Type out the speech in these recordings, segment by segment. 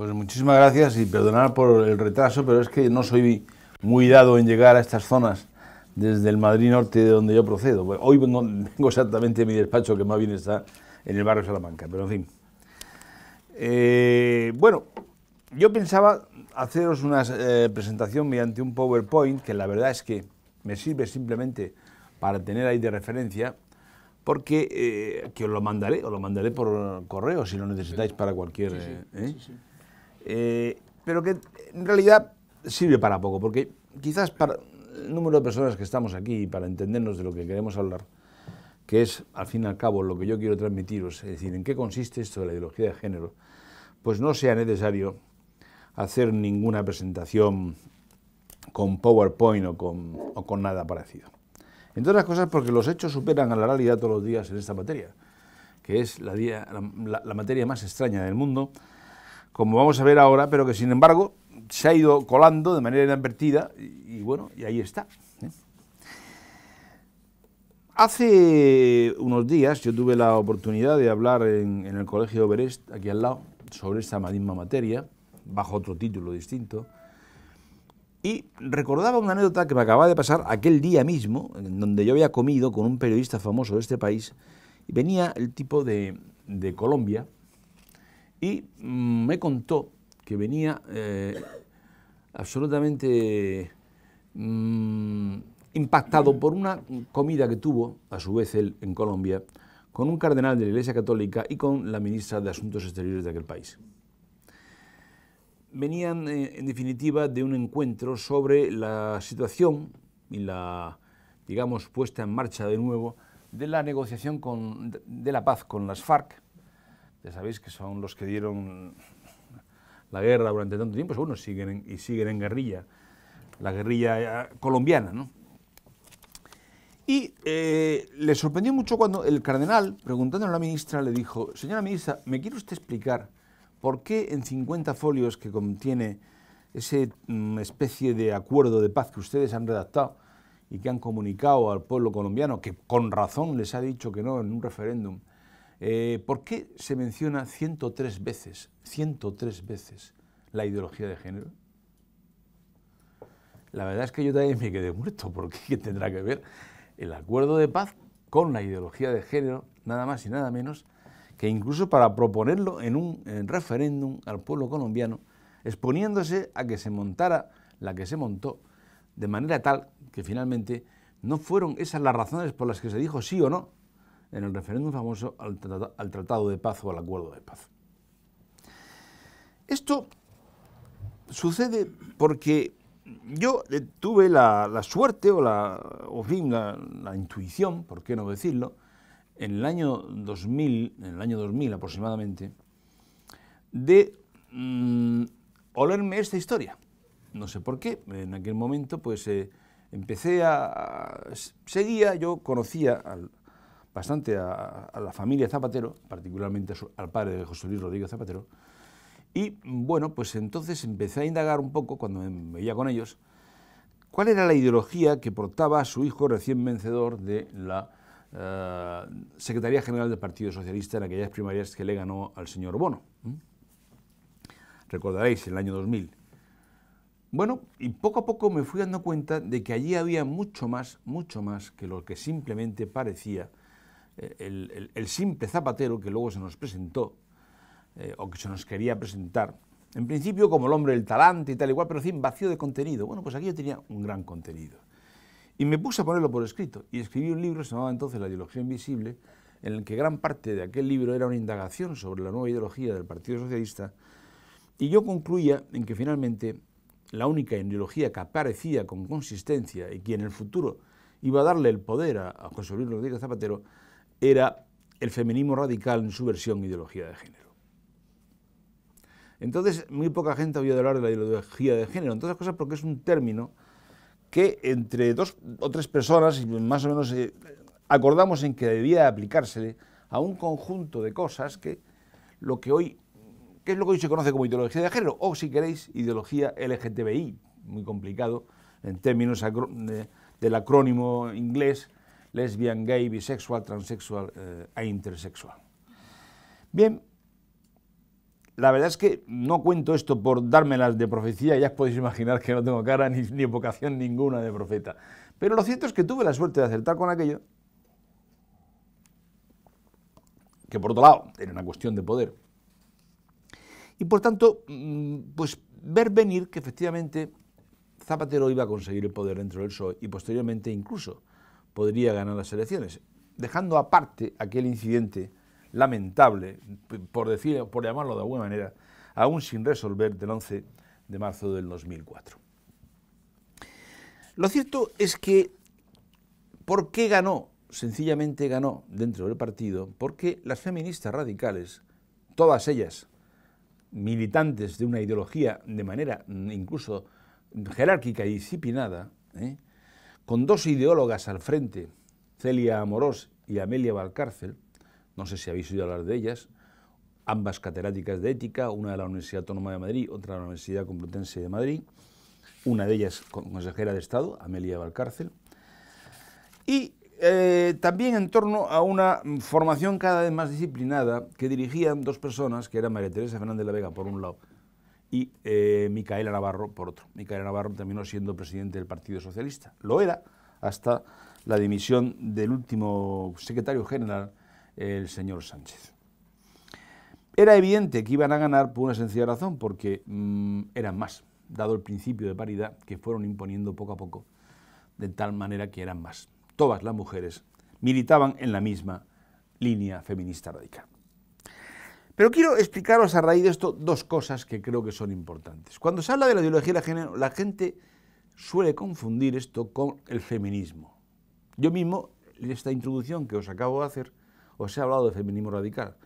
Pues muchísimas gracias y perdonar por el retraso, pero es que no soy muy dado en llegar a estas zonas desde el Madrid Norte, de donde yo procedo. Pues hoy no vengo exactamente mi despacho, que más bien está en el barrio Salamanca, pero en fin. Eh, bueno, yo pensaba haceros una eh, presentación mediante un PowerPoint, que la verdad es que me sirve simplemente para tener ahí de referencia, porque eh, os lo mandaré, os lo mandaré por correo si lo necesitáis para cualquier... sí, sí, eh, pero que en realidad sirve para poco, porque quizás para el número de personas que estamos aquí y para entendernos de lo que queremos hablar, que es al fin y al cabo lo que yo quiero transmitiros, es decir, en qué consiste esto de la ideología de género, pues no sea necesario hacer ninguna presentación con PowerPoint o con, nada parecido. Entre otras cosas porque los hechos superan a la realidad todos los días en esta materia, que es la materia más extraña del mundo, como vamos a ver ahora, pero que sin embargo se ha ido colando de manera inadvertida y, bueno, y ahí está. ¿eh? Hace unos días yo tuve la oportunidad de hablar en, el Colegio Everest, aquí al lado, sobre esta misma materia, bajo otro título distinto, y recordaba una anécdota que me acababa de pasar aquel día mismo, en donde yo había comido con un periodista famoso de este país, y venía el tipo de Colombia, y mm, me contó que venía eh, absolutamente mm, impactado por una comida que tuvo, a su vez él en Colombia, con un cardenal de la Iglesia Católica y con la ministra de Asuntos Exteriores de aquel país. Venían, eh, en definitiva, de un encuentro sobre la situación y la, digamos, puesta en marcha de nuevo de la negociación de la paz con las FARC, ya sabéis que son los que dieron la guerra durante tanto tiempo, seguro, pues siguen y siguen en guerrilla, la guerrilla eh, colombiana, ¿no? Y eh, le sorprendió mucho cuando el cardenal, preguntándole a la ministra, le dijo, señora ministra, ¿me quiere usted explicar por qué en 50 folios que contiene ese mm, especie de acuerdo de paz que ustedes han redactado y que han comunicado al pueblo colombiano, que con razón les ha dicho que no en un referéndum, eh, ¿Por qué se menciona 103 veces, 103 veces la ideología de género? La verdad es que yo también me quedé muerto, porque ¿qué tendrá que ver el acuerdo de paz con la ideología de género, nada más y nada menos, que incluso para proponerlo en un referéndum al pueblo colombiano, exponiéndose a que se montara la que se montó, de manera tal que finalmente no fueron esas las razones por las que se dijo sí o no, en el referéndum famoso al, tratado, de Paz o al Acuerdo de Paz. Esto sucede porque yo eh, tuve la, suerte o la, o la, intuición, por qué no decirlo, en el año 2000, en el año 2000 aproximadamente, de mm, olerme esta historia. No sé por qué, en aquel momento pues eh, empecé a, seguía, yo conocía al, bastante a, la familia Zapatero, particularmente al padre de José Luis Rodríguez Zapatero. Y bueno, pues entonces empecé a indagar un poco, cuando me veía con ellos, cuál era la ideología que portaba su hijo recién vencedor de la eh, Secretaría General del Partido Socialista en aquellas primarias que le ganó al señor Bono. Recordaréis, el año 2000. Bueno, y poco a poco me fui dando cuenta de que allí había mucho más, mucho más que lo que simplemente parecía el, simple zapatero que luego se nos presentó, eh, o que se nos quería presentar, en principio como el hombre del talante y tal igual, pero sin vacío de contenido. Bueno, pues aquí yo tenía un gran contenido. Y me puse a ponerlo por escrito, y escribí un libro, se llamaba entonces La ideología invisible, en el que gran parte de aquel libro era una indagación sobre la nueva ideología del Partido Socialista, y yo concluía en que finalmente la única ideología que aparecía con consistencia y que en el futuro iba a darle el poder a José Luis Rodríguez Zapatero era el feminismo radical en su versión ideología de género. Entonces, muy poca gente ha oído hablar de la ideología de género, entre otras cosas porque es un término que entre dos o tres personas, más o menos, eh, acordamos en que debía aplicársele a un conjunto de cosas que lo que hoy, que es lo que hoy se conoce como ideología de género, o si queréis, ideología LGTBI, muy complicado en términos del acrónimo inglés, lesbian, gay, bisexual, transexual eh, e intersexual. Bien, la verdad es que no cuento esto por dármelas de profecía, ya os podéis imaginar que no tengo cara ni, ni vocación ninguna de profeta. Pero lo cierto es que tuve la suerte de acertar con aquello, que por otro lado era una cuestión de poder. Y por tanto, mm, pues ver venir que efectivamente Zapatero iba a conseguir el poder dentro del PSOE y posteriormente incluso podría ganar las elecciones. Dejando aparte aquel incidente lamentable, por, decir, por llamarlo de alguna manera, aún sin resolver del 11 de marzo del 2004. Lo cierto es que, ¿por qué ganó? Sencillamente ganó dentro del partido porque las feministas radicales, todas ellas militantes de una ideología de manera mm, incluso jerárquica y disciplinada, ¿eh? con dos ideólogas al frente, Celia Amorós y Amelia Valcárcel, no sé si habéis oído hablar de ellas, ambas catedráticas de ética, una de la Universidad Autónoma de Madrid, otra de la Universidad Complutense de Madrid, una de ellas consejera de Estado, Amelia Valcárcel, y eh, también en torno a una formación cada vez más disciplinada que dirigían dos personas, que era María Teresa Fernández de la Vega, por un lado, y eh, Micaela Navarro por otro. Micaela Navarro terminó siendo presidente del Partido Socialista. Lo era hasta la dimisión del último secretario general, el señor Sánchez. Era evidente que iban a ganar por una sencilla razón, porque mm, eran más, dado el principio de paridad que fueron imponiendo poco a poco, de tal manera que eran más. Todas las mujeres militaban en la misma línea feminista radical. Pero quiero explicaros a raíz de esto dos cosas que creo que son importantes. Cuando se habla de la ideología de género, la gente suele confundir esto con el feminismo. Yo mismo, en esta introducción que os acabo de hacer, os he hablado de feminismo radical.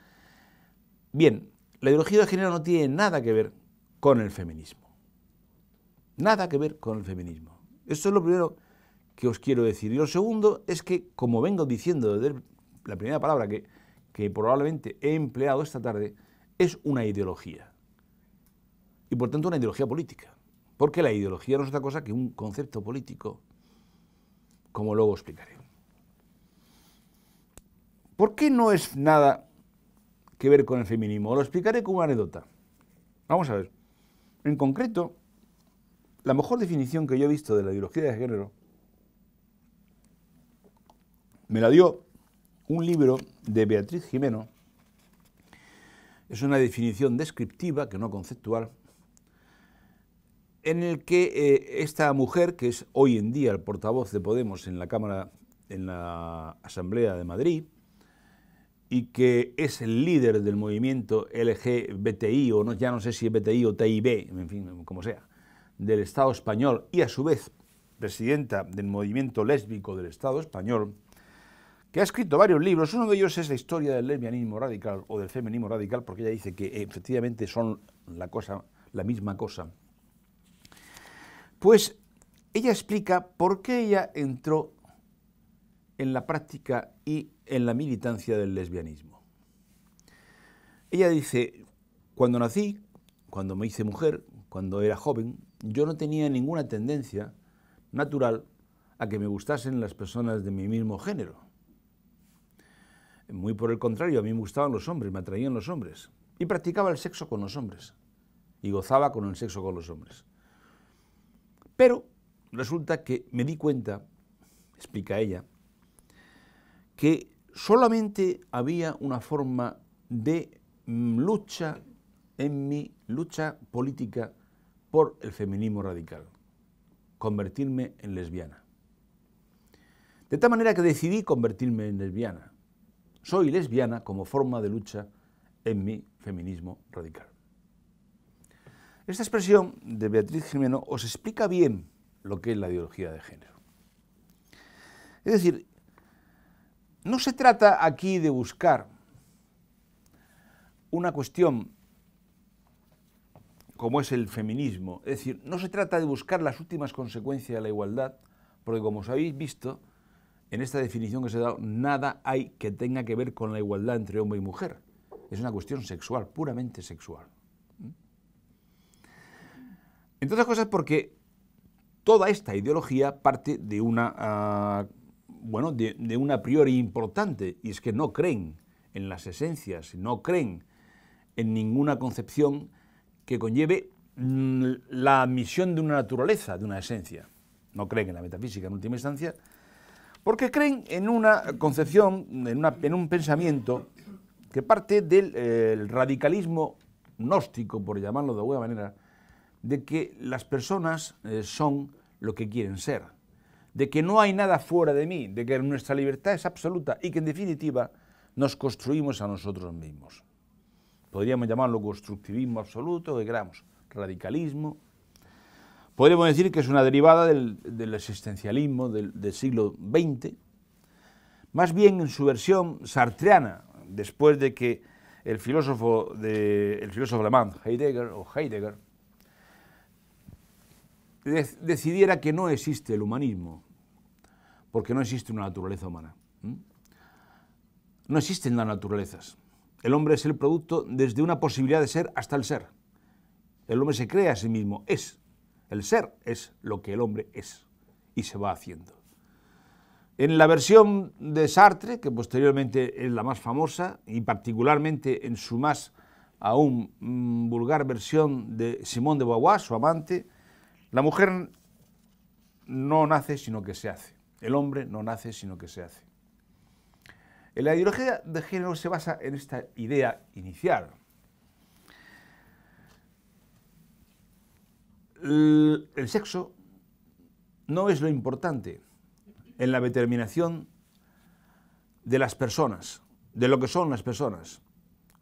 Bien, la ideología de género no tiene nada que ver con el feminismo. Nada que ver con el feminismo. Esto es lo primero que os quiero decir. Y lo segundo es que, como vengo diciendo desde la primera palabra, que que probablemente he empleado esta tarde es una ideología. Y por tanto una ideología política. Porque la ideología no es otra cosa que un concepto político, como luego explicaré. ¿Por qué no es nada que ver con el feminismo? Lo explicaré con una anécdota. Vamos a ver. En concreto, la mejor definición que yo he visto de la ideología de género me la dio un libro de Beatriz Jimeno, es una definición descriptiva, que no conceptual, en el que eh, esta mujer, que es hoy en día el portavoz de Podemos en la Cámara, en la Asamblea de Madrid, y que es el líder del movimiento LGBTI, o no, ya no sé si es BTI o TIB, en fin, como sea, del Estado español, y a su vez presidenta del movimiento lésbico del Estado español, que ha escrito varios libros. Uno de ellos es la historia del lesbianismo radical o del feminismo radical, porque ella dice que efectivamente son la, cosa, la misma cosa. Pues ella explica por qué ella entró en la práctica y en la militancia del lesbianismo. Ella dice, cuando nací, cuando me hice mujer, cuando era joven, yo no tenía ninguna tendencia natural a que me gustasen las personas de mi mismo género. Muy por el contrario, a mí me gustaban los hombres, me atraían los hombres. Y practicaba el sexo con los hombres. Y gozaba con el sexo con los hombres. Pero resulta que me di cuenta, explica ella, que solamente había una forma de mm, lucha en mi lucha política por el feminismo radical, convertirme en lesbiana. De tal manera que decidí convertirme en lesbiana. Soy lesbiana como forma de lucha en mi feminismo radical. Esta expresión de Beatriz Jimeno os explica bien lo que es la ideología de género. Es decir, no se trata aquí de buscar una cuestión como es el feminismo, es decir, no se trata de buscar las últimas consecuencias de la igualdad, porque como os habéis visto, en esta definición que se ha dado, nada hay que tenga que ver con la igualdad entre hombre y mujer. Es una cuestión sexual, puramente sexual. ¿Mm? Entre otras cosas porque toda esta ideología parte de una, ah, bueno, de, una priori importante, y es que no creen en las esencias, no creen en ninguna concepción que conlleve mm, la admisión de una naturaleza, de una esencia. No creen en la metafísica en última instancia, porque creen en una concepción, en, un pensamiento que parte del eh, radicalismo gnóstico, por llamarlo de alguna manera, de que las personas eh, son lo que quieren ser, de que no hay nada fuera de mí, de que nuestra libertad es absoluta y que en definitiva nos construimos a nosotros mismos. Podríamos llamarlo constructivismo absoluto, que queramos, radicalismo, Podríamos decir que es una derivada del, existencialismo del, siglo XX, más bien en su versión sartreana, después de que el filósofo, de, el filósofo alemán Heidegger, o Heidegger decidiera que no existe el humanismo, porque no existe una naturaleza humana. No existen las naturalezas. El hombre es el producto desde una posibilidad de ser hasta el ser. El hombre se crea a sí mismo, es el ser es lo que el hombre es y se va haciendo. En la versión de Sartre, que posteriormente es la más famosa, y particularmente en su más aún mm, vulgar versión de Simón de Beauvoir, su amante, la mujer no nace sino que se hace. El hombre no nace sino que se hace. La ideología de género se basa en esta idea inicial, el sexo no es lo importante en la determinación de las personas, de lo que son las personas,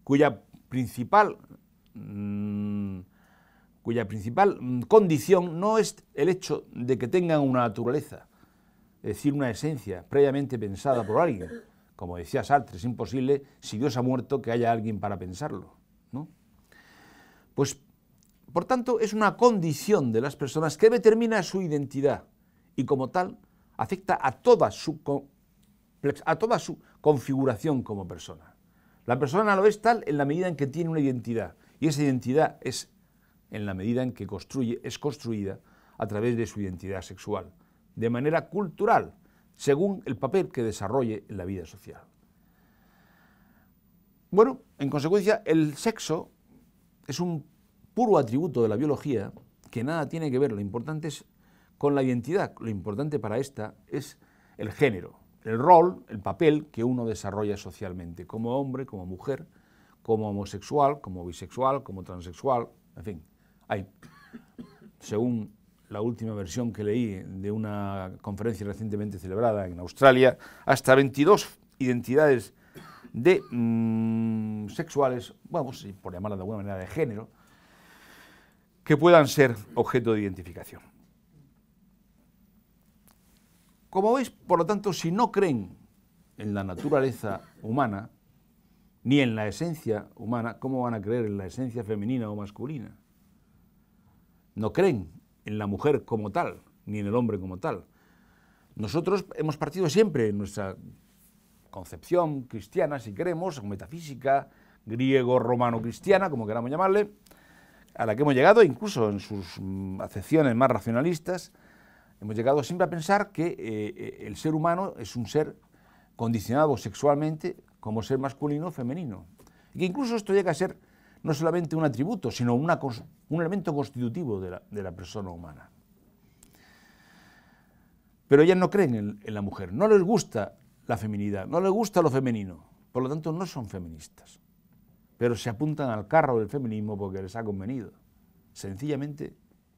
cuya principal, mm, cuya principal mm, condición no es el hecho de que tengan una naturaleza, es decir, una esencia previamente pensada por alguien. Como decía Sartre, es imposible, si Dios ha muerto, que haya alguien para pensarlo. ¿no? Pues por tanto, es una condición de las personas que determina su identidad y como tal afecta a toda su, configuración como persona. La persona lo es tal en la medida en que tiene una identidad y esa identidad es en la medida en que construye, es construida a través de su identidad sexual, de manera cultural, según el papel que desarrolle en la vida social. Bueno, en consecuencia, el sexo es un puro atributo de la biología que nada tiene que ver, lo importante es con la identidad, lo importante para esta es el género, el rol, el papel que uno desarrolla socialmente, como hombre, como mujer, como homosexual, como bisexual, como transexual, en fin, hay, según la última versión que leí de una conferencia recientemente celebrada en Australia, hasta 22 identidades de mm, sexuales, vamos, por llamarla de alguna manera, de género, que puedan ser objeto de identificación. Como veis, por lo tanto, si no creen en la naturaleza humana, ni en la esencia humana, ¿cómo van a creer en la esencia femenina o masculina? No creen en la mujer como tal, ni en el hombre como tal. Nosotros hemos partido siempre en nuestra concepción cristiana, si queremos, metafísica, griego, romano, cristiana, como queramos llamarle, a la que hemos llegado, incluso en sus mm, acepciones más racionalistas, hemos llegado siempre a pensar que eh, eh, el ser humano es un ser condicionado sexualmente como ser masculino o femenino. Y que incluso esto llega a ser no solamente un atributo, sino una, un elemento constitutivo de la, persona humana. Pero ellas no creen en la mujer, no les gusta la feminidad, no les gusta lo femenino, por lo tanto no son feministas pero se apuntan al carro del feminismo porque les ha convenido. Sencillamente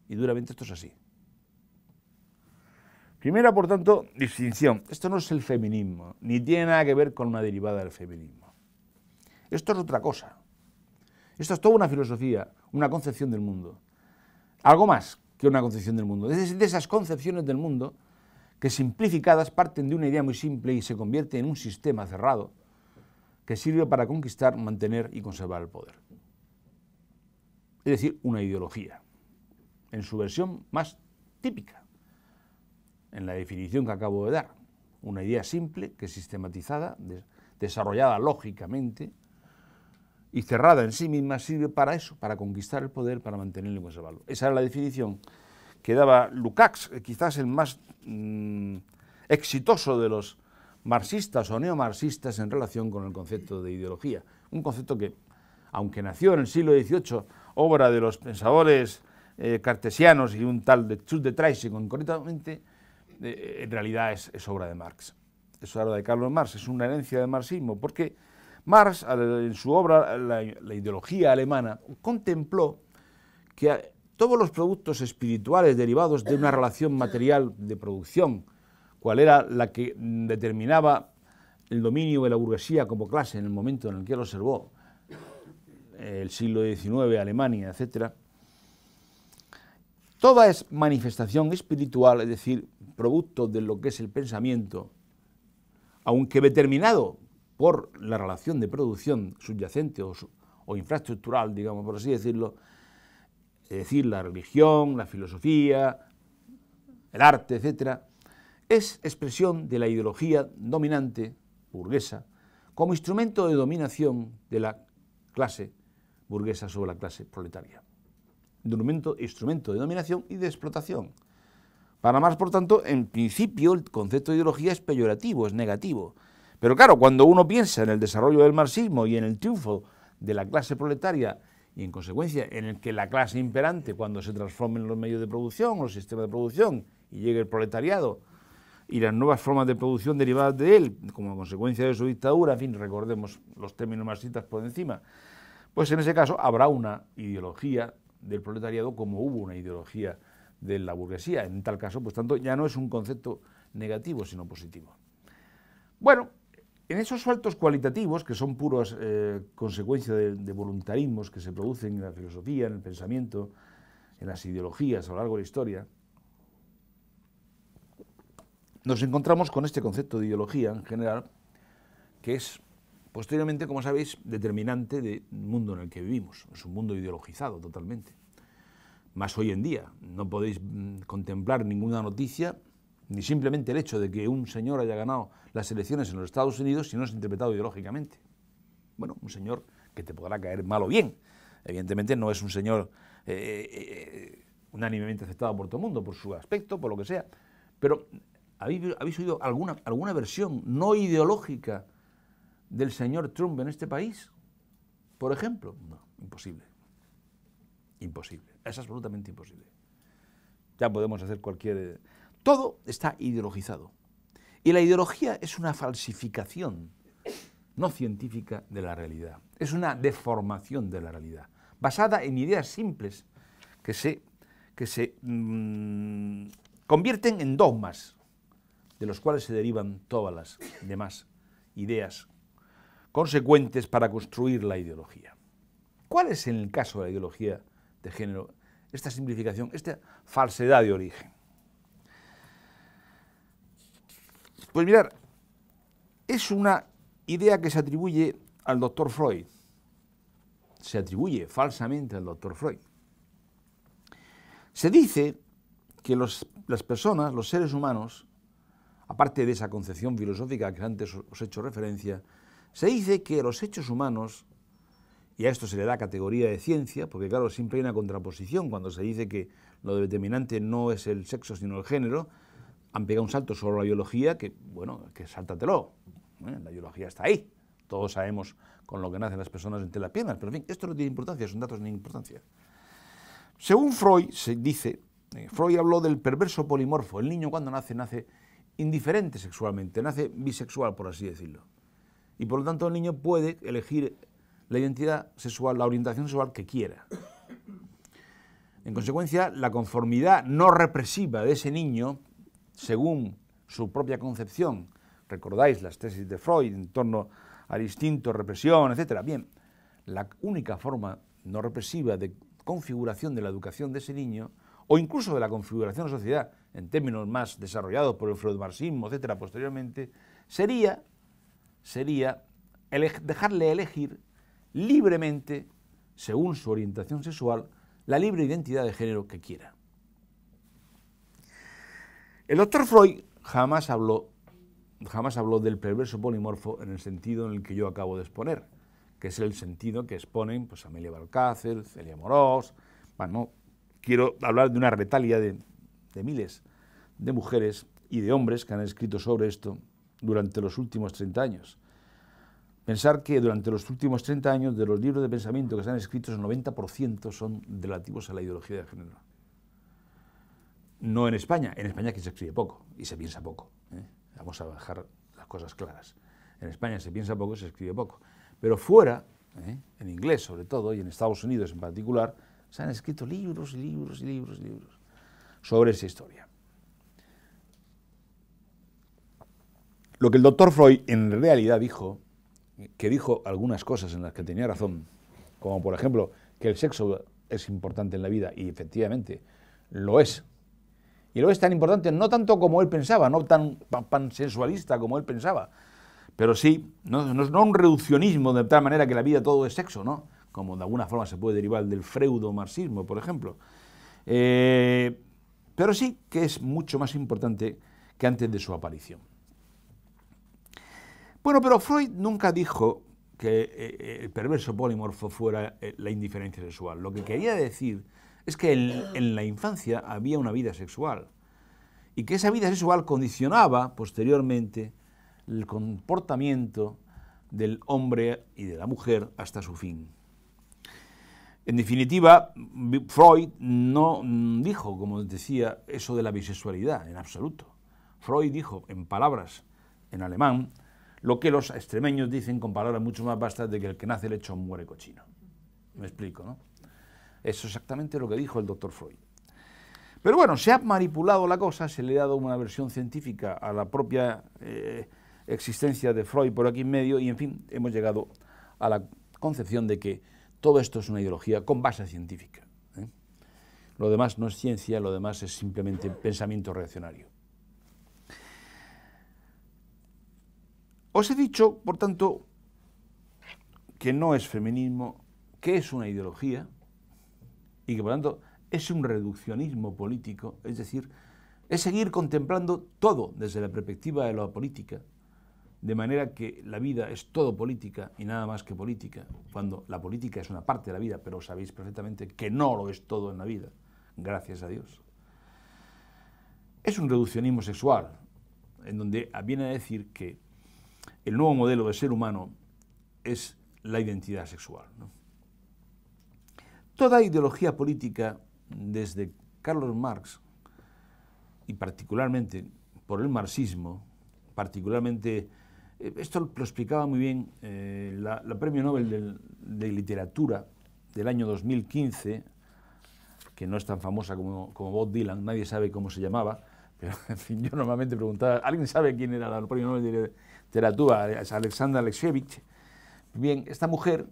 y duramente esto es así. Primera, por tanto, distinción. Esto no es el feminismo, ni tiene nada que ver con una derivada del feminismo. Esto es otra cosa. Esto es toda una filosofía, una concepción del mundo. Algo más que una concepción del mundo. Es de esas concepciones del mundo que simplificadas parten de una idea muy simple y se convierte en un sistema cerrado, que sirve para conquistar, mantener y conservar el poder. Es decir, una ideología, en su versión más típica, en la definición que acabo de dar. Una idea simple que sistematizada, desarrollada lógicamente y cerrada en sí misma sirve para eso, para conquistar el poder, para mantenerlo y conservarlo. Esa era la definición que daba Lukács, eh, quizás el más mm, exitoso de los marxistas o neomarxistas en relación con el concepto de ideología. Un concepto que, aunque nació en el siglo XVIII, obra de los pensadores eh, cartesianos y un tal de de Tracy concretamente, eh, en realidad es, obra de Marx. Es obra de Carlos Marx, es una herencia del marxismo, porque Marx, en su obra la ideología alemana, contempló que todos los productos espirituales derivados de una relación material de producción, cuál era la que determinaba el dominio de la burguesía como clase en el momento en el que lo observó, el siglo XIX, Alemania, etc. Toda es manifestación espiritual, es decir, producto de lo que es el pensamiento, aunque determinado por la relación de producción subyacente o, o infraestructural, digamos por así decirlo, es decir, la religión, la filosofía, el arte, etcétera, es expresión de la ideología dominante burguesa como instrumento de dominación de la clase burguesa sobre la clase proletaria. Instrumento, instrumento de dominación y de explotación. Para más por tanto, en principio el concepto de ideología es peyorativo, es negativo. Pero claro, cuando uno piensa en el desarrollo del marxismo y en el triunfo de la clase proletaria y en consecuencia en el que la clase imperante, cuando se transformen los medios de producción, los sistemas de producción y llegue el proletariado, y las nuevas formas de producción derivadas de él, como consecuencia de su dictadura, en fin, recordemos los términos marxistas por encima, pues en ese caso habrá una ideología del proletariado como hubo una ideología de la burguesía. En tal caso, pues tanto ya no es un concepto negativo, sino positivo. Bueno, en esos saltos cualitativos, que son puras eh, consecuencias de, voluntarismos que se producen en la filosofía, en el pensamiento, en las ideologías a lo largo de la historia, nos encontramos con este concepto de ideología en general, que es posteriormente, como sabéis, determinante del mundo en el que vivimos. Es un mundo ideologizado totalmente. Más hoy en día, no podéis mm, contemplar ninguna noticia, ni simplemente el hecho de que un señor haya ganado las elecciones en los Estados Unidos si no es interpretado ideológicamente. Bueno, un señor que te podrá caer mal o bien. Evidentemente no es un señor eh, eh, eh, unánimemente aceptado por todo el mundo, por su aspecto, por lo que sea. Pero ¿Habéis, oído alguna, alguna versión no ideológica del señor Trump en este país? Por ejemplo, no, imposible. Imposible. Es absolutamente imposible. Ya podemos hacer cualquier... Eh, todo está ideologizado. Y la ideología es una falsificación no científica de la realidad. Es una deformación de la realidad, basada en ideas simples que se, que se mm, convierten en dogmas de los cuales se derivan todas las demás ideas consecuentes para construir la ideología. ¿Cuál es en el caso de la ideología de género esta simplificación, esta falsedad de origen? Pues mirar, es una idea que se atribuye al doctor Freud, se atribuye falsamente al doctor Freud. Se dice que las personas, los seres humanos, aparte de esa concepción filosófica que antes os he hecho referencia, se dice que los hechos humanos, y a esto se le da categoría de ciencia, porque claro, siempre hay una contraposición cuando se dice que lo determinante no es el sexo sino el género, han pegado un salto sobre la biología que, bueno, que sáltatelo, ¿eh? la biología está ahí, todos sabemos con lo que nacen las personas entre las piernas, pero en fin, esto no tiene importancia, son datos de importancia. Según Freud, se dice, eh, Freud habló del perverso polimorfo, el niño cuando nace, nace indiferente sexualmente, nace bisexual, por así decirlo. Y por lo tanto el niño puede elegir la identidad sexual, la orientación sexual que quiera. En consecuencia, la conformidad no represiva de ese niño, según su propia concepción, recordáis las tesis de Freud en torno al instinto, represión, etc. Bien, la única forma no represiva de configuración de la educación de ese niño, o incluso de la configuración de la sociedad, en términos más desarrollados por el freudmarxismo, etcétera, posteriormente, sería, sería dejarle elegir libremente, según su orientación sexual, la libre identidad de género que quiera. El doctor Freud jamás habló, jamás habló del perverso polimorfo en el sentido en el que yo acabo de exponer, que es el sentido que exponen pues, Amelia Balcácer, Celia Morós. Bueno, quiero hablar de una retalia de de miles de mujeres y de hombres que han escrito sobre esto durante los últimos 30 años. Pensar que durante los últimos 30 años de los libros de pensamiento que se han escrito, el 90% son relativos a la ideología de género. No en España, en España que se escribe poco y se piensa poco. ¿eh? Vamos a dejar las cosas claras. En España se piensa poco y se escribe poco. Pero fuera, ¿eh? en inglés sobre todo, y en Estados Unidos en particular, se han escrito libros y libros y libros y libros sobre esa historia. Lo que el doctor Freud en realidad dijo, que dijo algunas cosas en las que tenía razón, como por ejemplo que el sexo es importante en la vida, y efectivamente lo es. Y lo es tan importante, no tanto como él pensaba, no tan sensualista como él pensaba, pero sí, no, un reduccionismo de tal manera que la vida todo es sexo, ¿no? Como de alguna forma se puede derivar del freudo marxismo, por ejemplo. Eh, pero sí que es mucho más importante que antes de su aparición. Bueno, pero Freud nunca dijo que eh, eh, el perverso polimorfo fuera eh, la indiferencia sexual. Lo que quería decir es que en, la infancia había una vida sexual y que esa vida sexual condicionaba posteriormente el comportamiento del hombre y de la mujer hasta su fin. En definitiva, Freud no dijo, como decía, eso de la bisexualidad, en absoluto. Freud dijo, en palabras en alemán, lo que los extremeños dicen con palabras mucho más vastas de que el que nace lecho muere cochino. Me explico, ¿no? Eso es exactamente lo que dijo el doctor Freud. Pero bueno, se ha manipulado la cosa, se le ha dado una versión científica a la propia eh, existencia de Freud por aquí en medio y en fin, hemos llegado a la concepción de que todo esto es una ideología con base científica. ¿eh? Lo demás no es ciencia, lo demás es simplemente pensamiento reaccionario. Os he dicho, por tanto, que no es feminismo, que es una ideología y que, por tanto, es un reduccionismo político, es decir, es seguir contemplando todo desde la perspectiva de la política, de manera que la vida es todo política y nada más que política, cuando la política es una parte de la vida, pero sabéis perfectamente que no lo es todo en la vida, gracias a Dios. Es un reduccionismo sexual, en donde viene a decir que el nuevo modelo de ser humano es la identidad sexual. Toda ideología política, desde Carlos Marx y particularmente por el marxismo, particularmente eh, esto lo explicaba muy bien eh, la, Premio Nobel de Literatura del año 2015, que no es tan famosa como, como Bob Dylan, nadie sabe cómo se llamaba, pero en fin, yo normalmente preguntaba, ¿alguien sabe quién era la Premio Nobel de Literatura? Es Alexandra Alexievich. Bien, esta mujer,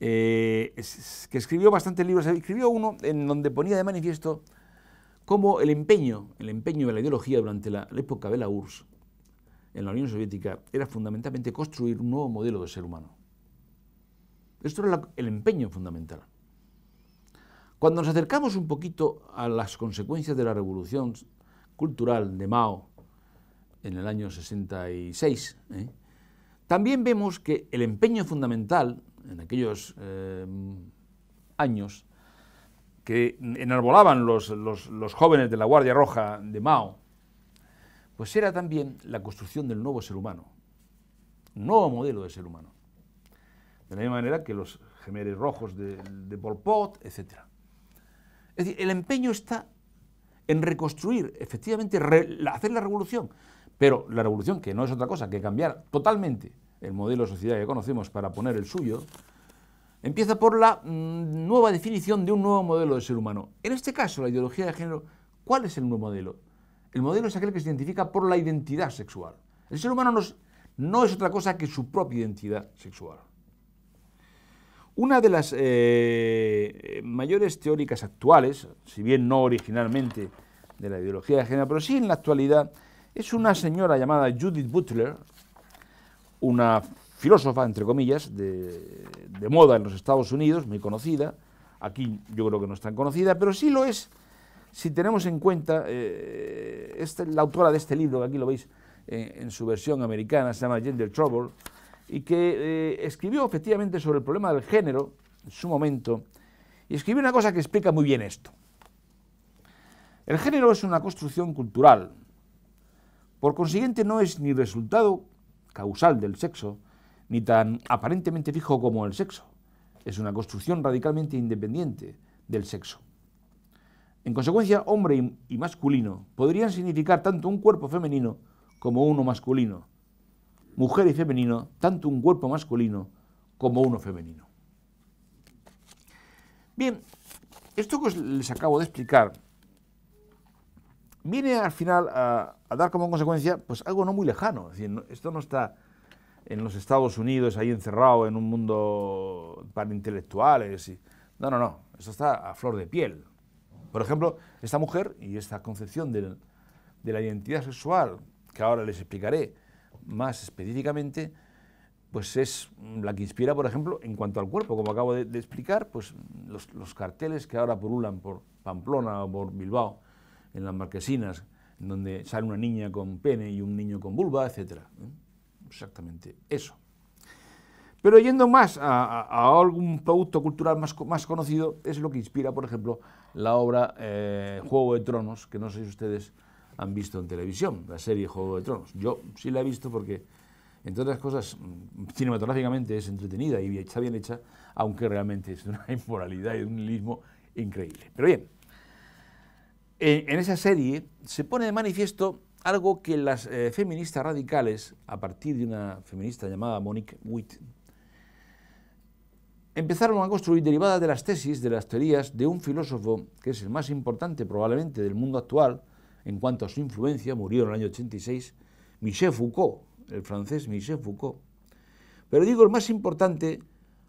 eh, que escribió bastantes libros, escribió uno en donde ponía de manifiesto cómo el empeño, el empeño de la ideología durante la época de la URSS en la Unión Soviética era fundamentalmente construir un nuevo modelo de ser humano. Esto era el empeño fundamental. Cuando nos acercamos un poquito a las consecuencias de la revolución cultural de Mao en el año 66, ¿eh? también vemos que el empeño fundamental en aquellos eh, años que enarbolaban los jóvenes de la Guardia Roja de Mao, pues era también la construcción del nuevo ser humano, nuevo modelo de ser humano. De la misma manera que los gemeres rojos de, de Pol Pot, etc. Es decir, el empeño está en reconstruir, efectivamente, hacer la revolución, pero la revolución que no es otra cosa que cambiar totalmente el modelo de sociedad que conocemos para poner el suyo, empieza por la mm, nueva definición de un nuevo modelo de ser humano. En este caso, la ideología de género, ¿cuál es el nuevo modelo? El modelo es aquel que se identifica por la identidad sexual. El ser humano no es otra cosa que su propia identidad sexual. Una de las eh, mayores teóricas actuales, si bien no originalmente de la ideología de género, pero sí en la actualidad, es una señora llamada Judith Butler, una filósofa, entre comillas, de, de moda en los Estados Unidos, muy conocida, aquí yo creo que no es tan conocida, pero sí lo es si tenemos en cuenta, eh, este, la autora de este libro, que aquí lo veis eh, en su versión americana, se llama Gender Trouble, y que eh, escribió efectivamente sobre el problema del género en su momento, y escribió una cosa que explica muy bien esto. El género es una construcción cultural, por consiguiente no es ni resultado causal del sexo, ni tan aparentemente fijo como el sexo, es una construcción radicalmente independiente del sexo. En consecuencia, hombre y masculino podrían significar tanto un cuerpo femenino como uno masculino. Mujer y femenino, tanto un cuerpo masculino como uno femenino. Bien, esto que les acabo de explicar viene al final a, dar como consecuencia pues algo no muy lejano. Es esto no está en los Estados Unidos ahí encerrado en un mundo para intelectuales. no, no, no. Esto está a flor de piel. Por ejemplo, esta mujer y esta concepción de, la identidad sexual, que ahora les explicaré más específicamente, pues es la que inspira, por ejemplo, en cuanto al cuerpo, como acabo de, explicar, pues los, carteles que ahora pululan por Pamplona o por Bilbao, en las marquesinas, donde sale una niña con pene y un niño con vulva, etc. ¿eh? Exactamente eso. Pero yendo más a, algún producto cultural más, más conocido, es lo que inspira, por ejemplo, la obra eh, Juego de Tronos, que no sé si ustedes han visto en televisión, la serie Juego de Tronos. Yo sí la he visto porque, entre otras cosas, mm, cinematográficamente es entretenida y está bien hecha, aunque realmente es una inmoralidad y un nihilismo increíble. Pero bien, en, esa serie se pone de manifiesto algo que las eh, feministas radicales, a partir de una feminista llamada Monique Witt, empezaron a construir derivadas de las tesis, de las teorías de un filósofo que es el más importante probablemente del mundo actual en cuanto a su influencia, murió en el año 86, Michel Foucault, el francés Michel Foucault. Pero digo el más importante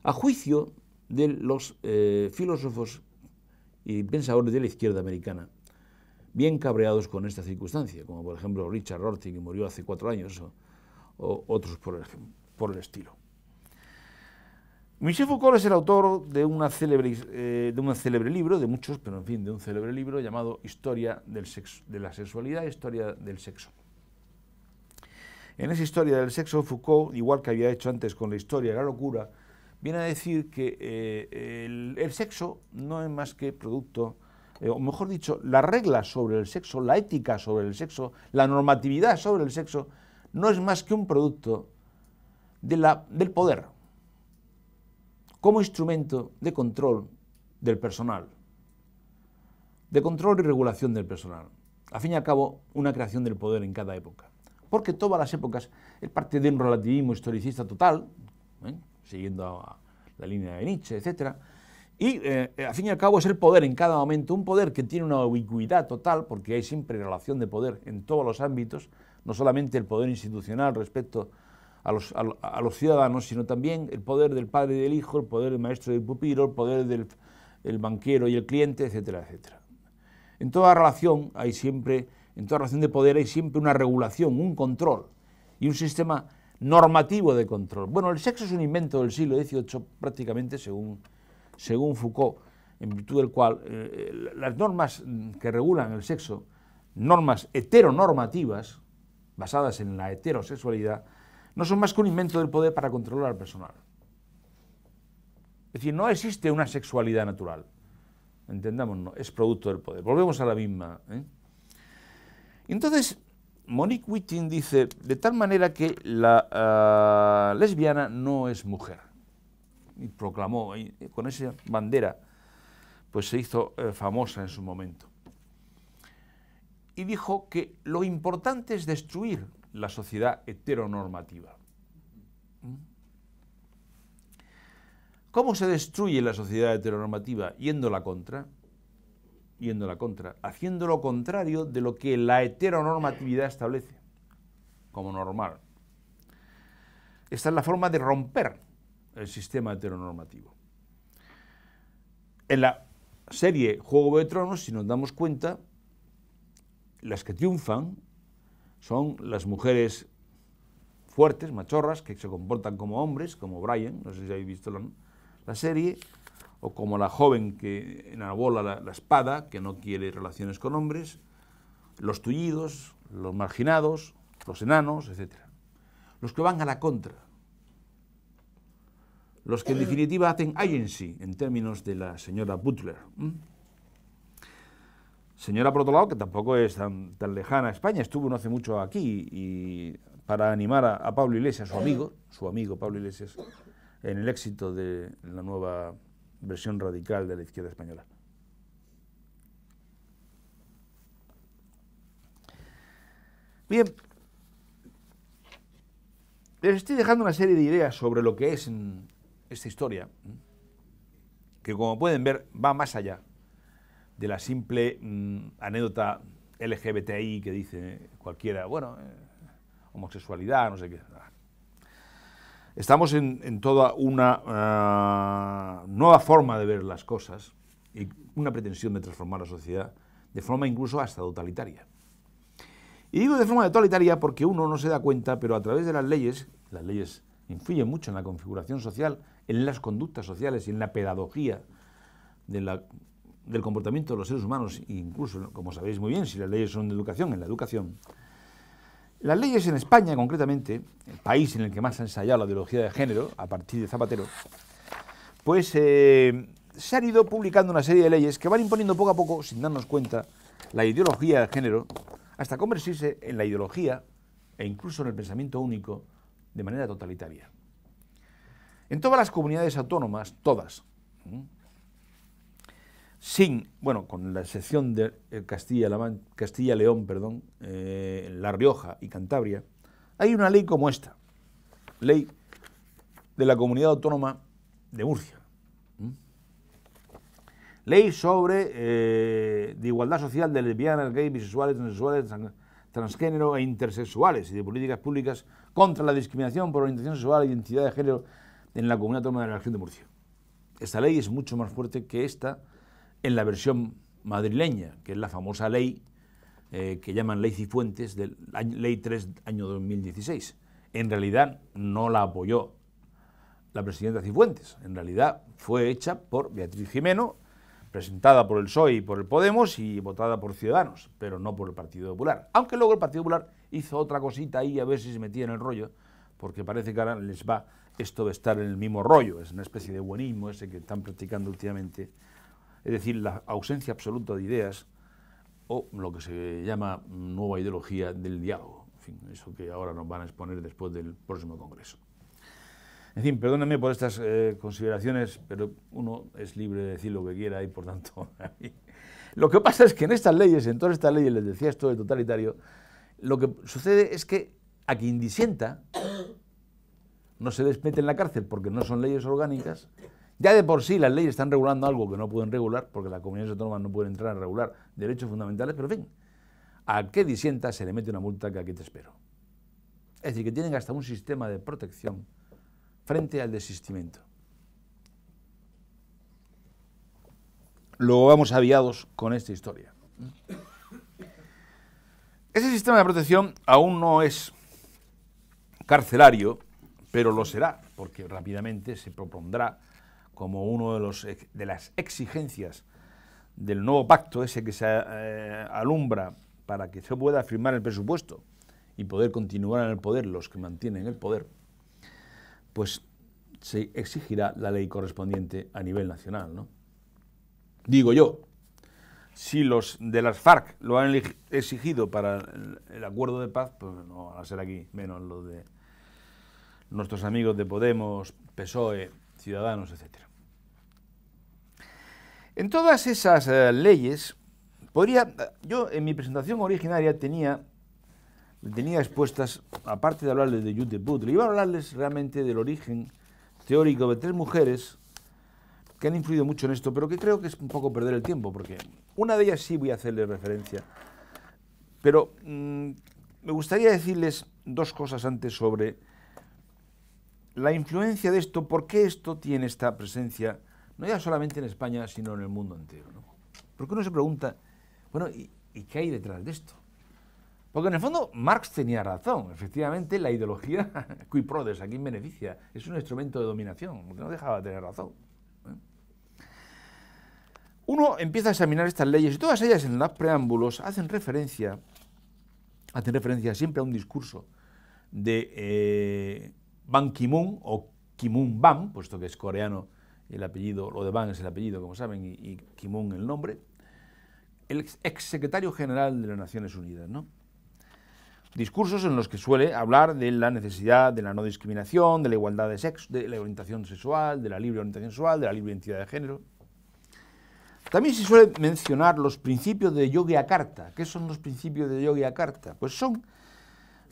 a juicio de los eh, filósofos y pensadores de la izquierda americana, bien cabreados con esta circunstancia, como por ejemplo Richard Rorty, que murió hace cuatro años, o, otros por el estilo. Michel Foucault es el autor de, una célebre, eh, un célebre libro, de muchos, pero en fin, de un célebre libro llamado Historia de la sexualidad historia del sexo. En esa historia del sexo, Foucault, igual que había hecho antes con la historia de la locura, viene a decir que eh, el, sexo no es más que producto, eh, o mejor dicho, la regla sobre el sexo, la ética sobre el sexo, la normatividad sobre el sexo, no es más que un producto del poder como instrumento de control del personal, de control y regulación del personal. A fin y al cabo, una creación del poder en cada época. Porque todas las épocas es parte de un relativismo historicista total, ¿eh? siguiendo la línea de Nietzsche, etc. Y eh, eh, a fin y al cabo es el poder en cada momento, un poder que tiene una ubicuidad total, porque hay siempre relación de poder en todos los ámbitos, no solamente el poder institucional respecto a a los, ciudadanos, sino también el poder del padre y del hijo, el poder del maestro y del pupilo, el poder del banquero y el cliente, etcétera, etcétera. En toda relación hay siempre, en toda relación de poder hay siempre una regulación, un control y un sistema normativo de control. Bueno, el sexo es un invento del siglo XVIII prácticamente según, Foucault, en virtud del cual eh, eh, las normas que regulan el sexo, normas heteronormativas, basadas en la heterosexualidad, no son más que un invento del poder para controlar al personal. Es decir, no existe una sexualidad natural. Entendámonos, es producto del poder. Volvemos a la misma. ¿eh? Entonces, Monique Wittin dice, de tal manera que la ah, lesbiana no es mujer. Y proclamó, con esa bandera, pues se hizo eh, famosa en su momento. Y dijo que lo importante es destruir la sociedad heteronormativa. ¿Cómo se destruye la sociedad heteronormativa? Yendo la contra, yendo la contra, haciendo lo contrario de lo que la heteronormatividad establece como normal. Esta es la forma de romper el sistema heteronormativo. En la serie Juego de Tronos, si nos damos cuenta, las que triunfan son las mujeres fuertes, machorras, que se comportan como hombres, como Brian, no sé si habéis visto la, serie, o como la joven que enabola la, espada, que no quiere relaciones con hombres, los tullidos, los marginados, los enanos, etc. Los que van a la contra, los que en definitiva hacen agency en términos de la señora Butler. Señora, por otro lado, que tampoco es tan, lejana a España, estuvo no hace mucho aquí y para animar a, a, Pablo Iglesias, su amigo, su amigo Pablo Iglesias, en el éxito de la nueva versión radical de la izquierda española. Bien, les estoy dejando una serie de ideas sobre lo que es esta historia, que como pueden ver va más allá de la simple mm, anécdota LGBTI que dice cualquiera, bueno, eh, homosexualidad, no sé qué. Estamos en, toda una ah, nueva forma de ver las cosas y una pretensión de transformar la sociedad de forma incluso hasta totalitaria. Y digo de forma totalitaria porque uno no se da cuenta, pero a través de las leyes, las leyes influyen mucho en la configuración social, en las conductas sociales y en la pedagogía de la del comportamiento de los seres humanos, incluso, como sabéis muy bien, si las leyes son de educación, en la educación, las leyes en España, concretamente, el país en el que más ha ensayado la ideología de género, a partir de Zapatero, pues eh, se han ido publicando una serie de leyes que van imponiendo poco a poco, sin darnos cuenta, la ideología de género, hasta convertirse en la ideología e incluso en el pensamiento único de manera totalitaria. En todas las comunidades autónomas, todas, sin, bueno, con la excepción de eh, Castilla-León, perdón, eh, La Rioja y Cantabria, hay una ley como esta, ley de la Comunidad Autónoma de Murcia. Ley sobre eh, de igualdad social de lesbianas, gays, bisexuales, transexuales, transgénero e intersexuales y de políticas públicas contra la discriminación por orientación sexual, e identidad de género en la Comunidad Autónoma de la Región de Murcia. Esta ley es mucho más fuerte que esta en la versión madrileña, que es la famosa ley eh, que llaman Ley Cifuentes, de, Ley 3, año 2016. En realidad no la apoyó la presidenta Cifuentes, en realidad fue hecha por Beatriz Jimeno, presentada por el PSOE y por el Podemos y votada por Ciudadanos, pero no por el Partido Popular. Aunque luego el Partido Popular hizo otra cosita ahí a ver si se metía en el rollo, porque parece que ahora les va esto de estar en el mismo rollo, es una especie de buenismo ese que están practicando últimamente es decir, la ausencia absoluta de ideas o lo que se llama nueva ideología del diálogo, eso que ahora nos van a exponer después del próximo Congreso. En fin, perdónenme por estas eh, consideraciones, pero uno es libre de decir lo que quiera y por tanto... lo que pasa es que en estas leyes, en todas estas leyes, les decía esto de totalitario, lo que sucede es que a quien disienta no se les mete en la cárcel porque no son leyes orgánicas, ya de por sí las leyes están regulando algo que no pueden regular, porque las comunidades autónomas no pueden entrar a regular derechos fundamentales, pero en fin, A qué disienta se le mete una multa que aquí te espero. Es decir, que tienen hasta un sistema de protección frente al desistimiento. Luego vamos aviados con esta historia. Ese sistema de protección aún no es carcelario, pero lo será, porque rápidamente se propondrá como uno de, los, de las exigencias del nuevo pacto ese que se eh, alumbra para que se pueda firmar el presupuesto y poder continuar en el poder los que mantienen el poder, pues se exigirá la ley correspondiente a nivel nacional, Digo yo, si los de las FARC lo han exigido para el, acuerdo de paz, pues no van a ser aquí, menos los de nuestros amigos de Podemos, PSOE, ciudadanos, etc. En todas esas eh, leyes, podría, yo en mi presentación originaria tenía, tenía expuestas, aparte de hablarles de Judith Butler, iba a hablarles realmente del origen teórico de tres mujeres que han influido mucho en esto, pero que creo que es un poco perder el tiempo, porque una de ellas sí voy a hacerle referencia, pero mm, me gustaría decirles dos cosas antes sobre la influencia de esto, ¿por qué esto tiene esta presencia, no ya solamente en España, sino en el mundo entero? Porque uno se pregunta, bueno, ¿y, qué hay detrás de esto? Porque en el fondo Marx tenía razón, efectivamente la ideología qui prodes, a quien beneficia, es un instrumento de dominación, no dejaba de tener razón. ¿eh? Uno empieza a examinar estas leyes y todas ellas en los preámbulos hacen referencia, hacen referencia siempre a un discurso de... Eh, Ban Ki-moon o kim moon Ban, puesto que es coreano el apellido, lo de Ban es el apellido, como saben, y, kim moon el nombre, el exsecretario general de las Naciones Unidas, Discursos en los que suele hablar de la necesidad de la no discriminación, de la igualdad de sexo, de la orientación sexual, de la libre orientación sexual, de la libre identidad de género. También se suele mencionar los principios de Yogyakarta. ¿Qué son los principios de Yogyakarta? Pues son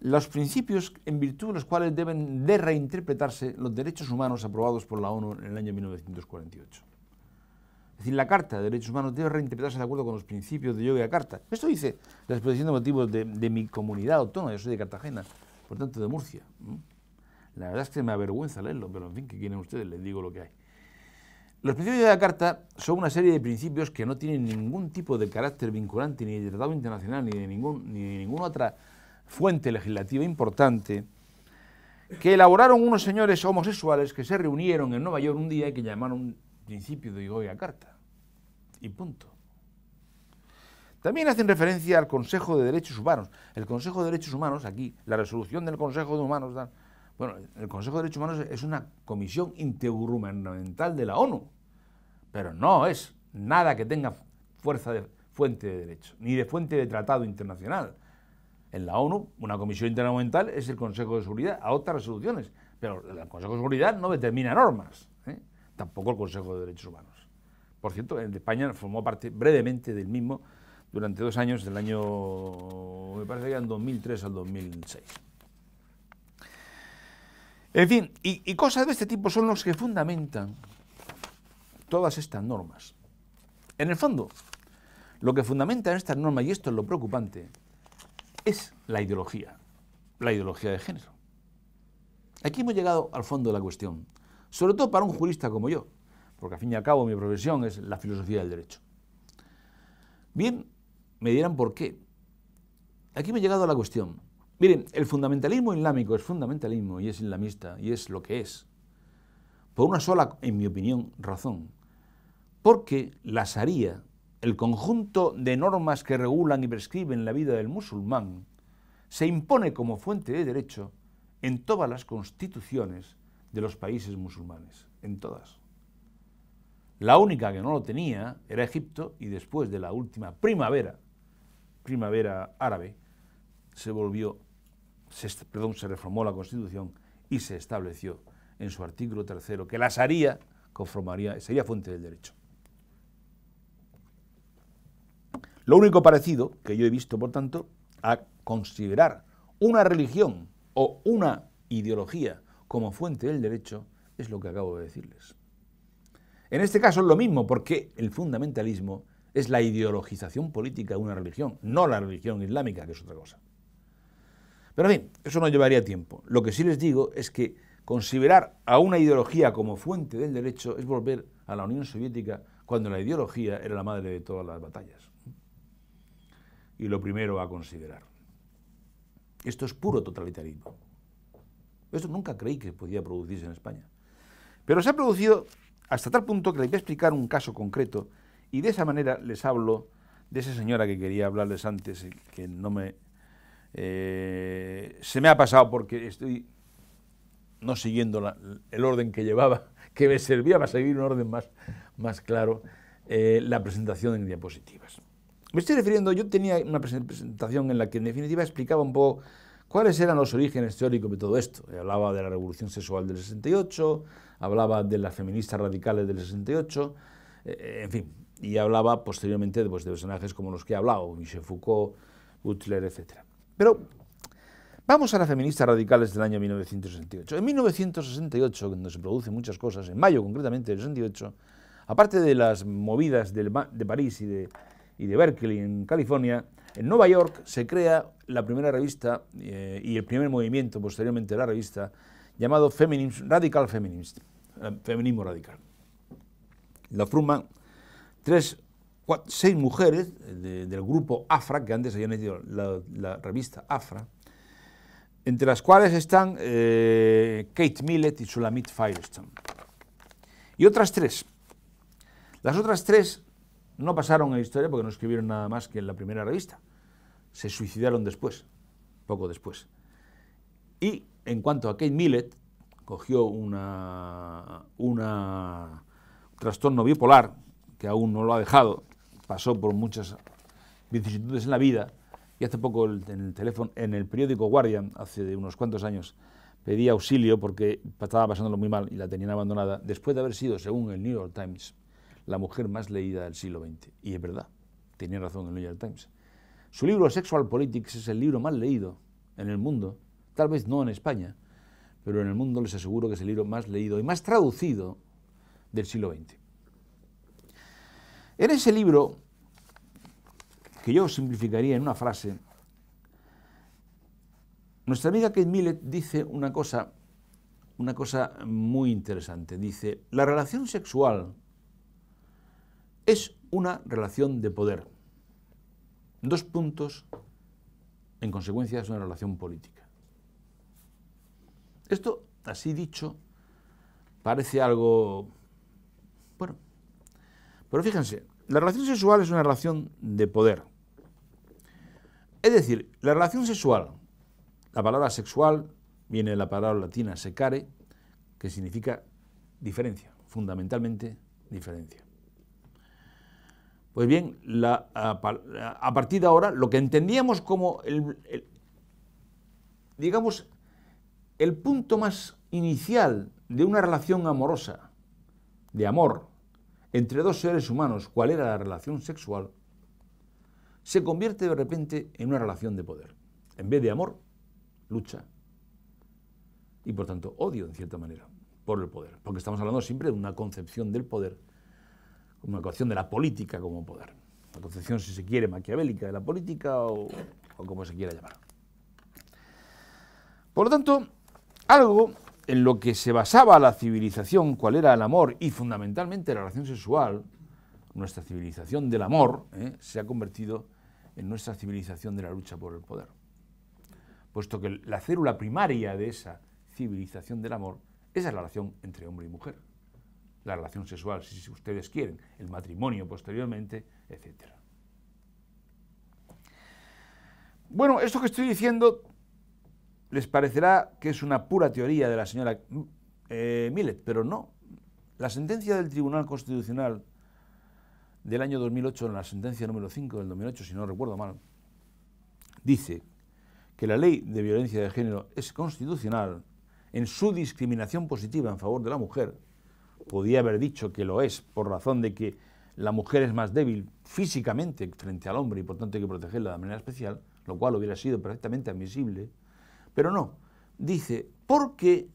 los principios en virtud de los cuales deben de reinterpretarse los derechos humanos aprobados por la ONU en el año 1948. Es decir, la Carta de Derechos Humanos debe reinterpretarse de acuerdo con los principios de Yoga Carta. Esto dice la exposición de motivos de, mi comunidad autónoma, yo soy de Cartagena, por tanto de Murcia. La verdad es que me avergüenza leerlo, pero en fin, que quieren ustedes? Les digo lo que hay. Los principios de la Carta son una serie de principios que no tienen ningún tipo de carácter vinculante ni de tratado internacional ni de, ningún, ni de ninguna otra fuente legislativa importante, que elaboraron unos señores homosexuales que se reunieron en Nueva York un día y que llamaron principio de a Carta. Y punto. También hacen referencia al Consejo de Derechos Humanos. El Consejo de Derechos Humanos, aquí, la resolución del Consejo de Humanos, bueno, el Consejo de Derechos Humanos es una comisión intergubernamental de la ONU, pero no es nada que tenga fuerza de fuente de derecho, ni de fuente de tratado internacional. En la ONU, una comisión intergubernamental es el Consejo de Seguridad, a otras resoluciones, pero el Consejo de Seguridad no determina normas, ¿eh? tampoco el Consejo de Derechos Humanos. Por cierto, España formó parte brevemente del mismo durante dos años, del año, me parece que eran 2003 al 2006. En fin, y, y cosas de este tipo son los que fundamentan todas estas normas. En el fondo, lo que fundamentan estas normas, y esto es lo preocupante, es la ideología, la ideología de género. Aquí hemos llegado al fondo de la cuestión, sobre todo para un jurista como yo, porque a fin y al cabo mi profesión es la filosofía del derecho. Bien, me dirán por qué. Aquí hemos llegado a la cuestión. Miren, el fundamentalismo islámico es fundamentalismo y es islamista y es lo que es. Por una sola, en mi opinión, razón. Porque la haría el conjunto de normas que regulan y prescriben la vida del musulmán se impone como fuente de derecho en todas las constituciones de los países musulmanes, en todas. La única que no lo tenía era Egipto y después de la última primavera, primavera árabe, se volvió, se, perdón, se reformó la Constitución y se estableció en su artículo tercero que la Sharia conformaría, sería fuente del derecho. Lo único parecido que yo he visto, por tanto, a considerar una religión o una ideología como fuente del derecho es lo que acabo de decirles. En este caso es lo mismo, porque el fundamentalismo es la ideologización política de una religión, no la religión islámica, que es otra cosa. Pero en fin, eso no llevaría tiempo. Lo que sí les digo es que considerar a una ideología como fuente del derecho es volver a la Unión Soviética cuando la ideología era la madre de todas las batallas y lo primero a considerar. Esto es puro totalitarismo. Esto nunca creí que podía producirse en España. Pero se ha producido hasta tal punto que les voy a explicar un caso concreto y de esa manera les hablo de esa señora que quería hablarles antes, eh, que no me... Eh, se me ha pasado porque estoy no siguiendo el orden que llevaba, que me servía para seguir un orden más, más claro, eh, la presentación en diapositivas. Me estoy refiriendo, yo tenía una presentación en la que en definitiva explicaba un poco cuáles eran los orígenes teóricos de todo esto. Hablaba de la revolución sexual del 68, hablaba de las feministas radicales del 68, eh, en fin, y hablaba posteriormente pues, de personajes como los que he hablado, Michel Foucault, Butler, etc. Pero vamos a las feministas radicales del año 1968. En 1968, cuando se producen muchas cosas, en mayo concretamente del 68, aparte de las movidas de París y de y de Berkeley, en California, en Nueva York se crea la primera revista eh, y el primer movimiento, posteriormente la revista, llamado Feminism, Radical Feminist, eh, Feminismo Radical. La Fruman. tres, seis mujeres eh, del grupo AFRA, que antes habían hecho la, revista AFRA, entre las cuales están Kate Millett y Sulamit Firestone. Y otras tres. Las otras tres no pasaron a la historia porque no escribieron nada más que en la primera revista. Se suicidaron después, poco después. Y en cuanto a Kate Millett, cogió una, un trastorno bipolar, que aún no lo ha dejado, pasó por muchas vicisitudes en la vida, y hace poco en el teléfono, en el periódico Guardian, hace unos cuantos años, pedía auxilio porque estaba pasándolo muy mal y la tenían abandonada, después de haber sido, según el New York Times, la mujer más leída del siglo XX. Y es verdad, tenía razón el New York Times. Su libro Sexual Politics es el libro más leído en el mundo, tal vez no en España, pero en el mundo les aseguro que es el libro más leído y más traducido del siglo XX. En ese libro, que yo simplificaría en una frase, nuestra amiga Kate Millett dice una cosa, una cosa muy interesante. Dice, la relación sexual es una relación de poder. Dos puntos, en consecuencia, es una relación política. Esto, así dicho, parece algo... Bueno, pero fíjense, la relación sexual es una relación de poder. Es decir, la relación sexual, la palabra sexual viene de la palabra latina secare, que significa diferencia, fundamentalmente diferencia. Pues bien, a, partir de ahora, lo que entendíamos como digamos, el punto más inicial de una relación amorosa, de amor, entre dos seres humanos, cuál era la relación sexual, se convierte de repente en una relación de poder. En vez de amor, lucha. Y por tanto, odio, en cierta manera, por el poder. Porque estamos hablando siempre de una concepción del poder una concepción de la política como poder. La concepción, si se quiere, maquiavélica de la política o, como se quiera llamar. Por lo tanto, algo en lo que se basaba la civilización, cuál era el amor y fundamentalmente la relación sexual, nuestra civilización del amor, ¿eh? se ha convertido en nuestra civilización de la lucha por el poder. Puesto que la célula primaria de esa civilización del amor es la relación entre hombre y mujer la relación sexual, si ustedes quieren, el matrimonio posteriormente, etc. Bueno, esto que estoy diciendo les parecerá que es una pura teoría de la señora eh, Millet, pero no. La sentencia del Tribunal Constitucional del año 2008, en la sentencia número 5 del 2008, si no recuerdo mal, dice que la ley de violencia de género es constitucional en su discriminación positiva en favor de la mujer podía haber dicho que lo es por razón de que la mujer es más débil físicamente frente al hombre y por tanto hay que protegerla de manera especial, lo cual hubiera sido perfectamente admisible, pero no, dice, porque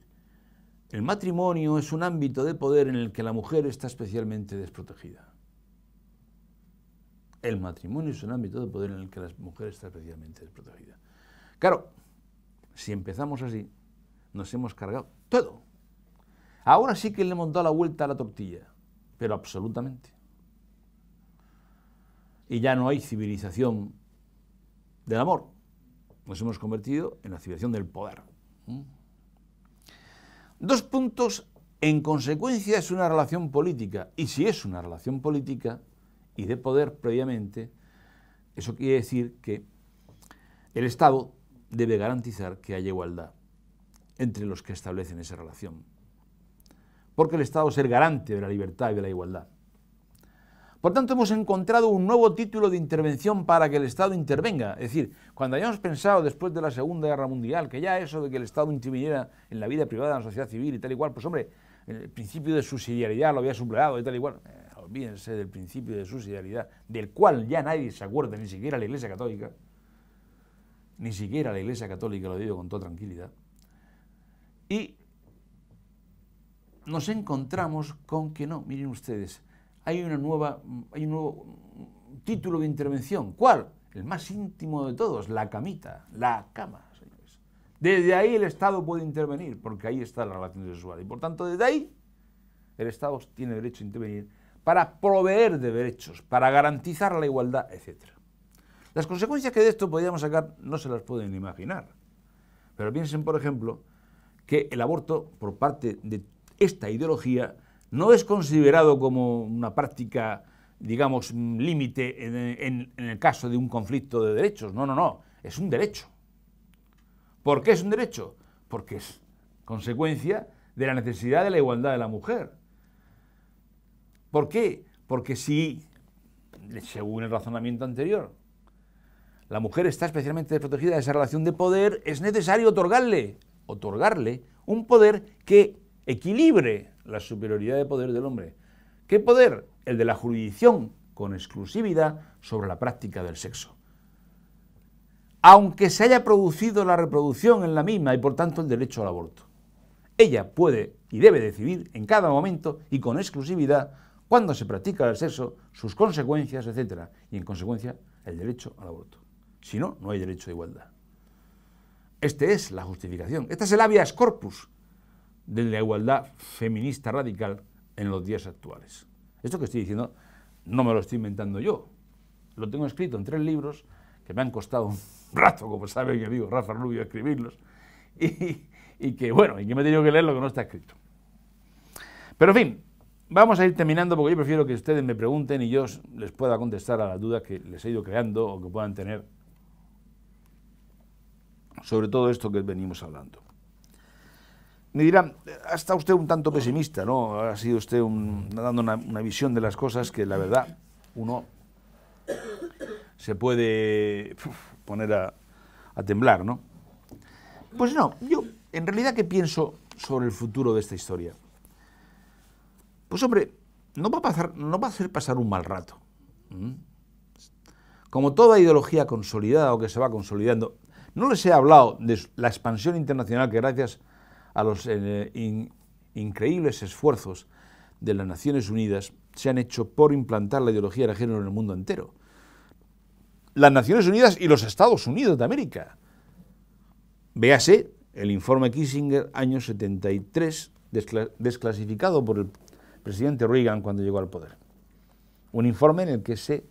el matrimonio es un ámbito de poder en el que la mujer está especialmente desprotegida. El matrimonio es un ámbito de poder en el que la mujer está especialmente desprotegida. Claro, si empezamos así, nos hemos cargado todo. Ahora sí que le hemos dado la vuelta a la tortilla, pero absolutamente. Y ya no hay civilización del amor. Nos hemos convertido en la civilización del poder. ¿Mm? Dos puntos, en consecuencia, es una relación política. Y si es una relación política y de poder previamente, eso quiere decir que el Estado debe garantizar que haya igualdad entre los que establecen esa relación porque el Estado es el garante de la libertad y de la igualdad. Por tanto, hemos encontrado un nuevo título de intervención para que el Estado intervenga. Es decir, cuando hayamos pensado después de la Segunda Guerra Mundial que ya eso de que el Estado interviniera en la vida privada de la sociedad civil y tal y cual, pues hombre, el principio de subsidiariedad lo había sublevado y tal y cual. Eh, olvídense del principio de subsidiariedad, del cual ya nadie se acuerda, ni siquiera la Iglesia Católica. Ni siquiera la Iglesia Católica, lo digo con toda tranquilidad. Y nos encontramos con que no, miren ustedes, hay, una nueva, hay un nuevo título de intervención. ¿Cuál? El más íntimo de todos, la camita, la cama, señores. Desde ahí el Estado puede intervenir, porque ahí está la relación sexual. Y por tanto, desde ahí el Estado tiene derecho a intervenir para proveer de derechos, para garantizar la igualdad, etc. Las consecuencias que de esto podríamos sacar no se las pueden imaginar. Pero piensen, por ejemplo, que el aborto, por parte de esta ideología no es considerado como una práctica, digamos, límite en, el caso de un conflicto de derechos. No, no, no, es un derecho. ¿Por qué es un derecho? Porque es consecuencia de la necesidad de la igualdad de la mujer. ¿Por qué? Porque si, según el razonamiento anterior, la mujer está especialmente protegida de esa relación de poder, es necesario otorgarle, otorgarle un poder que equilibre la superioridad de poder del hombre. ¿Qué poder? El de la jurisdicción con exclusividad sobre la práctica del sexo. Aunque se haya producido la reproducción en la misma y por tanto el derecho al aborto. Ella puede y debe decidir en cada momento y con exclusividad cuándo se practica el sexo, sus consecuencias, etc. Y en consecuencia el derecho al aborto. Si no, no hay derecho de igualdad. Esta es la justificación. Esta es el habeas corpus de la igualdad feminista radical en los días actuales. Esto que estoy diciendo no me lo estoy inventando yo. Lo tengo escrito en tres libros que me han costado un rato, como sabe mi amigo Rafa Rubio, escribirlos. Y, y que, bueno, y que me he tenido que leer lo que no está escrito. Pero, en fin, vamos a ir terminando porque yo prefiero que ustedes me pregunten y yo les pueda contestar a las dudas que les he ido creando o que puedan tener sobre todo esto que venimos hablando. Me dirán, ha estado usted un tanto pesimista, ¿no? Ha sido usted dando una, visión de las cosas que, la verdad, uno se puede poner a, temblar, ¿no? Pues no, yo en realidad qué pienso sobre el futuro de esta historia. Pues hombre, no va a, pasar, no va a hacer pasar un mal rato. Como toda ideología consolidada o que se va consolidando, no les he hablado de la expansión internacional que gracias a a los eh, increíbles esfuerzos de las Naciones Unidas se han hecho por implantar la ideología de género en el mundo entero. Las Naciones Unidas y los Estados Unidos de América. Véase el informe Kissinger año 73, desclasificado por el presidente Reagan cuando llegó al poder. Un informe en el que se,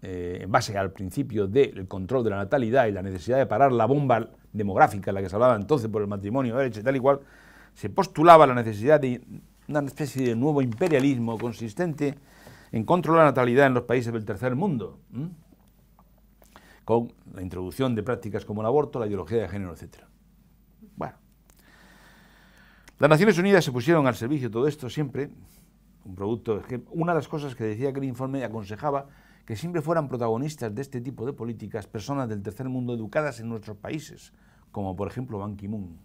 eh, en base al principio del control de la natalidad y la necesidad de parar la bomba demográfica, la que se hablaba entonces por el matrimonio, derecho y tal y cual, se postulaba la necesidad de una especie de nuevo imperialismo consistente en controlar la natalidad en los países del tercer mundo, con la introducción de prácticas como el aborto, la ideología de género, etc. Bueno, las Naciones Unidas se pusieron al servicio de todo esto siempre, un producto, una de las cosas que decía que el informe aconsejaba que siempre fueran protagonistas de este tipo de políticas personas del tercer mundo educadas en nuestros países, como por ejemplo Ban Ki-moon,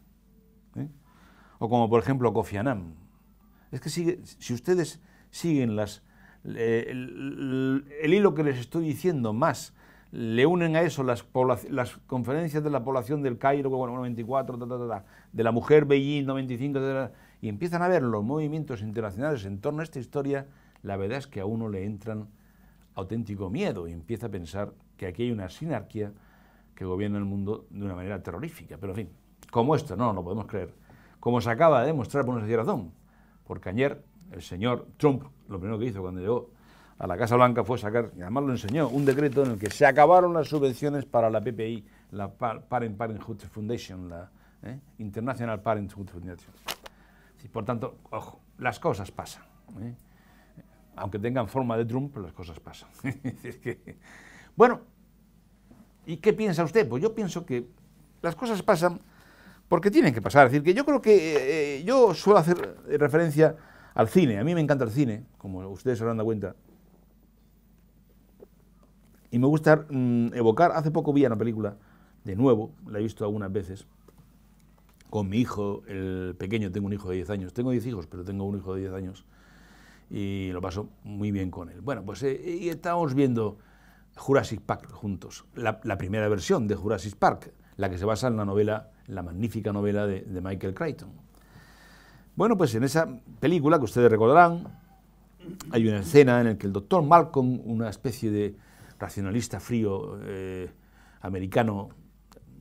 ¿eh? o como por ejemplo Kofi Annan. Es que si ustedes siguen las, el, hilo que les estoy diciendo más, le unen a eso las, las conferencias de la población del Cairo, 94, ta, ta, de la mujer Beijing 95, y empiezan a ver los movimientos internacionales en torno a esta historia, la verdad es que a uno le entran auténtico miedo y empieza a pensar que aquí hay una sinarquía que gobierna el mundo de una manera terrorífica. Pero en fin, como esto no, no podemos creer. Como se acaba de demostrar por nuestra razón, porque ayer el señor Trump lo primero que hizo cuando llegó a la Casa Blanca fue sacar, y además lo enseñó, un decreto en el que se acabaron las subvenciones para la PPI, la Parent Parenthood Foundation, la ¿eh? International Parenthood Foundation. por tanto, las cosas pasan. ¿eh? aunque tengan forma de Trump, las cosas pasan. Bueno, ¿y qué piensa usted? Pues yo pienso que las cosas pasan porque tienen que pasar. Es decir, que yo creo que eh, eh, yo suelo hacer referencia al cine. A mí me encanta el cine, como ustedes se habrán dado cuenta. Y me gusta mm, evocar, hace poco vi una película, de nuevo, la he visto algunas veces, con mi hijo, el pequeño, tengo un hijo de 10 años. Tengo 10 hijos, pero tengo un hijo de 10 años y lo paso muy bien con él. Bueno, pues eh, estamos y viendo Jurassic Park juntos, la, primera versión de Jurassic Park, la que se basa en la novela, la magnífica novela de, Michael Crichton. Bueno, pues en esa película que ustedes recordarán, hay una escena en la que el doctor Malcolm, una especie de racionalista frío eh, americano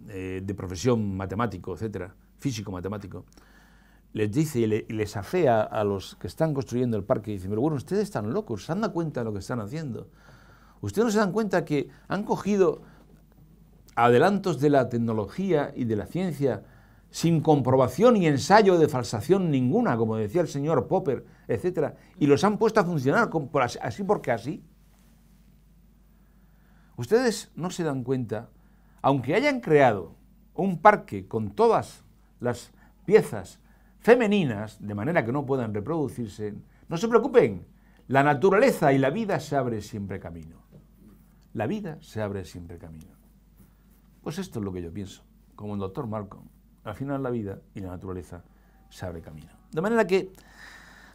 eh, de profesión matemático, etcétera, físico matemático, les dice y, les afea a los que están construyendo el parque y dicen, pero bueno, ustedes están locos, se han dado cuenta de lo que están haciendo. Ustedes no se dan cuenta que han cogido adelantos de la tecnología y de la ciencia sin comprobación y ensayo de falsación ninguna, como decía el señor Popper, etc. Y los han puesto a funcionar así porque así. Ustedes no se dan cuenta, aunque hayan creado un parque con todas las piezas femeninas, de manera que no puedan reproducirse, no se preocupen, la naturaleza y la vida se abre siempre camino. La vida se abre siempre camino. Pues esto es lo que yo pienso, como el doctor Malcolm. Al final la vida y la naturaleza se abre camino. De manera que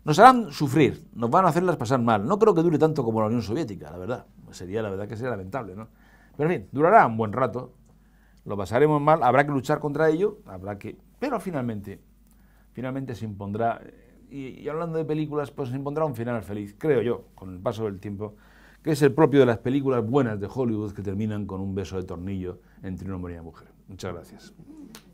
nos harán sufrir, nos van a hacerlas pasar mal. No creo que dure tanto como la Unión Soviética, la verdad. Sería la verdad que sería lamentable, ¿no? Pero en fin, durará un buen rato, lo pasaremos mal, habrá que luchar contra ello, habrá que... Pero finalmente finalmente se impondrá, y, hablando de películas, pues se impondrá un final feliz, creo yo, con el paso del tiempo, que es el propio de las películas buenas de Hollywood que terminan con un beso de tornillo entre un hombre y una mujer. Muchas gracias.